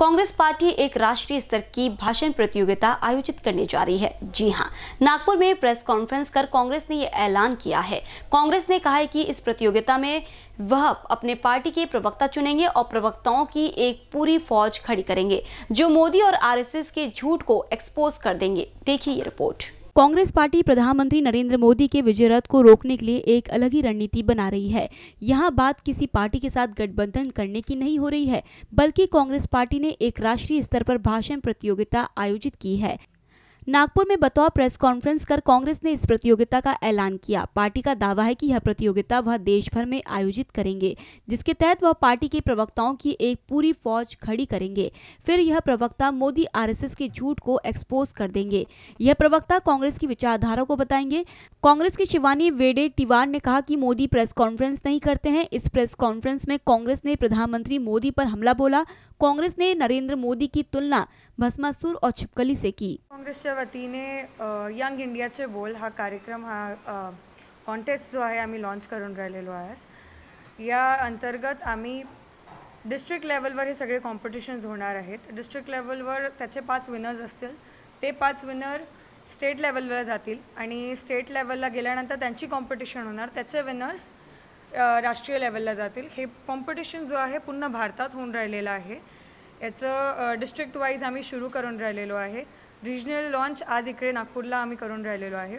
Congress party एक राष्ट्रीय स्तर की भाषण प्रतियोगिता आयोजित करने जा रही है जी हाँ नागपुर में प्रेस कॉन्फ्रेंस कर कांग्रेस ने यह ऐलान किया है कांग्रेस ने कहा है कि इस प्रतियोगिता में वह अपने पार्टी के प्रवक्ता चुनेंगे और प्रवक्ताओं की एक पूरी फौज खड़ी करेंगे जो मोदी और आर के झूठ को एक्सपोज कर देंगे देखिए ये रिपोर्ट कांग्रेस पार्टी प्रधानमंत्री नरेंद्र मोदी के विजय रथ को रोकने के लिए एक अलग ही रणनीति बना रही है यहाँ बात किसी पार्टी के साथ गठबंधन करने की नहीं हो रही है बल्कि कांग्रेस पार्टी ने एक राष्ट्रीय स्तर पर भाषण प्रतियोगिता आयोजित की है नागपुर में बतौर प्रेस कॉन्फ्रेंस कर कांग्रेस ने इस प्रतियोगिता का ऐलान किया पार्टी का दावा है कि यह प्रतियोगिता वह देश भर में आयोजित करेंगे जिसके तहत वह पार्टी के प्रवक्ताओं की एक पूरी फौज खड़ी करेंगे फिर यह प्रवक्ता मोदी आरएसएस के झूठ को एक्सपोज कर देंगे यह प्रवक्ता कांग्रेस की विचारधारा को बताएंगे कांग्रेस के शिवानी वेडे टिवार ने कहा की मोदी प्रेस कॉन्फ्रेंस नहीं करते हैं इस प्रेस कॉन्फ्रेंस में कांग्रेस ने प्रधानमंत्री मोदी पर हमला बोला कांग्रेस ने नरेंद्र मोदी की तुलना भस्मासूर छिपकली से की काँग्रेसच्या वतीने यंग इंडियाचे बोल हा कार्यक्रम हा कॉन्टेस्ट जो आहे आम्ही लॉन्च करून राहिलेलो आहे या अंतर्गत आम्ही डिस्ट्रिक्ट लेवलवर हे सगळे कॉम्पिटिशन्स होणार आहेत डिस्ट्रिक्ट लेवलवर त्याचे पाच विनर्स असतील ते पाच विनर स्टेट लेवलला जातील आणि स्टेट लेवलला गेल्यानंतर त्यांची कॉम्पिटिशन होणार त्याचे विनर्स राष्ट्रीय लेवलला जातील हे कॉम्पिटिशन जो आहे पूर्ण भारतात होऊन राहिलेलं आहे याचं डिस्ट्रिक्ट वाईज आम्ही सुरू करून राहिलेलो आहे रिजनल लॉन्च आज इकडे नागपूरला आम्ही करून राहिलेलो आहे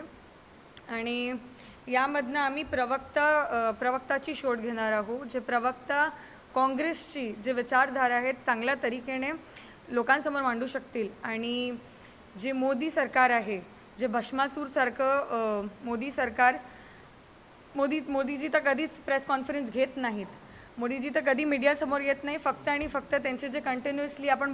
आणि यामधनं आम्ही प्रवक्ता प्रवक्ताची शोध घेणार आहोत जे प्रवक्ता काँग्रेसची जे विचारधारा आहेत चांगल्या तरीकेने लोकांसमोर मांडू शकतील आणि जे मोदी सरकार आहे जे भस्मासूरसारखं मोदी सरकार मोदी मोदीजी तर कधीच प्रेस कॉन्फरन्स घेत नाहीत मोदीजी जी तो कभी मीडिया समोर ये नहीं फक्त त्यांचे जे कंटिन्युअसली आपण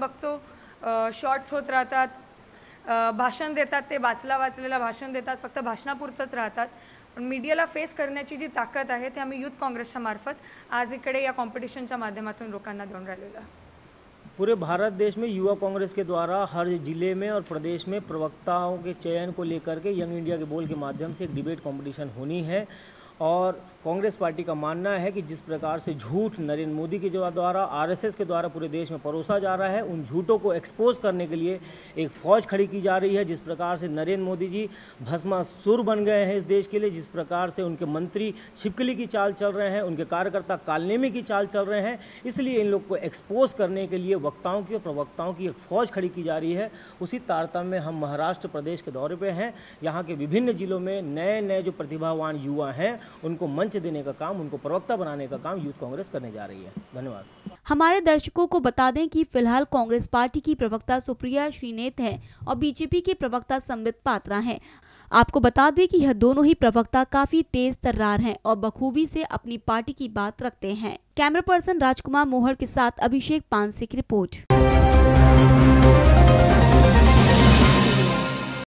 शॉर्ट्स होत रह भाषण देता वाचला वाचले भाषण देता फक्त भाषणापुरतंच राहतात मीडियाला फेस की जी ताकत है ते आम्मी यूथ कांग्रेस मार्फत आज इकडे या कॉम्पिटिशनच्या मध्यम लोकान देन राहिलेलं पूरे भारत देश में युवा कांग्रेस के द्वारा हर जिले में और प्रदेश में प्रवक्ताओं के चयन को लेकर के यंग इंडिया के बोल के माध्यम से एक डिबेट कंपटीशन होनी है और कांग्रेस पार्टी का मानना है कि जिस प्रकार से झूठ नरेंद्र मोदी के द्वारा आरएसएस के द्वारा पूरे देश में परोसा जा रहा है उन झूठों को एक्सपोज करने के लिए एक फौज खड़ी की जा रही है जिस प्रकार से नरेंद्र मोदी जी भस्मा सुर बन गए हैं इस देश के लिए जिस प्रकार से उनके मंत्री छिपकली की चाल चल रहे हैं उनके कार्यकर्ता कालनेमी की चाल चल रहे हैं इसलिए इन लोग को एक्सपोज करने के लिए वक्ताओं की और प्रवक्ताओं की एक फौज खड़ी की जा रही है उसी तारतम्य में हम महाराष्ट्र प्रदेश के दौरे पर हैं यहाँ के विभिन्न जिलों में नए नए जो प्रतिभावान युवा हैं उनको मंच देने का काम उनको प्रवक्ता बनाने का काम यूथ कांग्रेस करने जा रही है धन्यवाद हमारे दर्शकों को बता दें कि फिलहाल कांग्रेस पार्टी की प्रवक्ता सुप्रिया श्रीनेत हैं और बीजेपी के प्रवक्ता संबित पात्रा हैं आपको बता दें कि यह दोनों ही प्रवक्ता काफी तेज तर्रार हैं और बखूबी से अपनी पार्टी की बात रखते हैं कैमरा पर्सन राजकुमार मोहर के साथ अभिषेक पानसे की रिपोर्ट